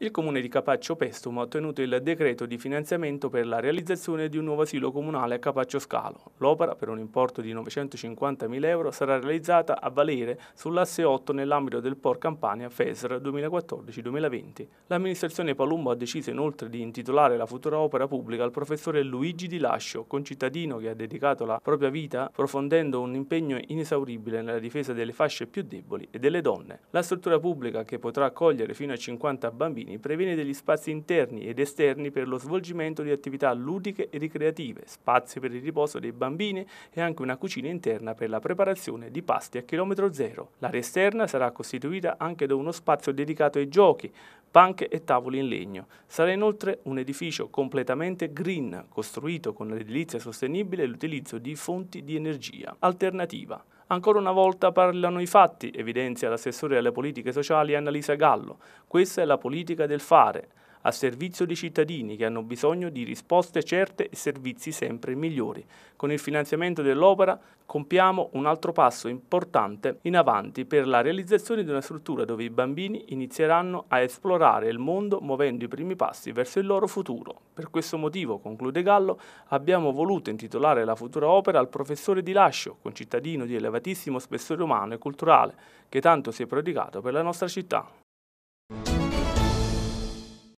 Il comune di Capaccio Pestumo ha ottenuto il decreto di finanziamento per la realizzazione di un nuovo asilo comunale a Capaccio Scalo. L'opera, per un importo di 950.000 euro, sarà realizzata a valere sull'asse 8 nell'ambito del Port Campania FESR 2014-2020. L'amministrazione Palumbo ha deciso inoltre di intitolare la futura opera pubblica al professore Luigi Di Lascio, concittadino che ha dedicato la propria vita profondendo un impegno inesauribile nella difesa delle fasce più deboli e delle donne. La struttura pubblica, che potrà accogliere fino a 50 bambini, cittadini previene degli spazi interni ed esterni per lo svolgimento di attività ludiche e ricreative, spazi per il riposo dei bambini e anche una cucina interna per la preparazione di pasti a chilometro zero. L'area esterna sarà costituita anche da uno spazio dedicato ai giochi, panche e tavoli in legno. Sarà inoltre un edificio completamente green, costruito con l'edilizia sostenibile e l'utilizzo di fonti di energia alternativa. Ancora una volta parlano i fatti, evidenzia l'assessore alle politiche sociali Annalisa Gallo. Questa è la politica del fare a servizio dei cittadini che hanno bisogno di risposte certe e servizi sempre migliori. Con il finanziamento dell'opera compiamo un altro passo importante in avanti per la realizzazione di una struttura dove i bambini inizieranno a esplorare il mondo muovendo i primi passi verso il loro futuro. Per questo motivo, conclude Gallo, abbiamo voluto intitolare la futura opera al professore Di Lascio, concittadino di elevatissimo spessore umano e culturale, che tanto si è prodigato per la nostra città.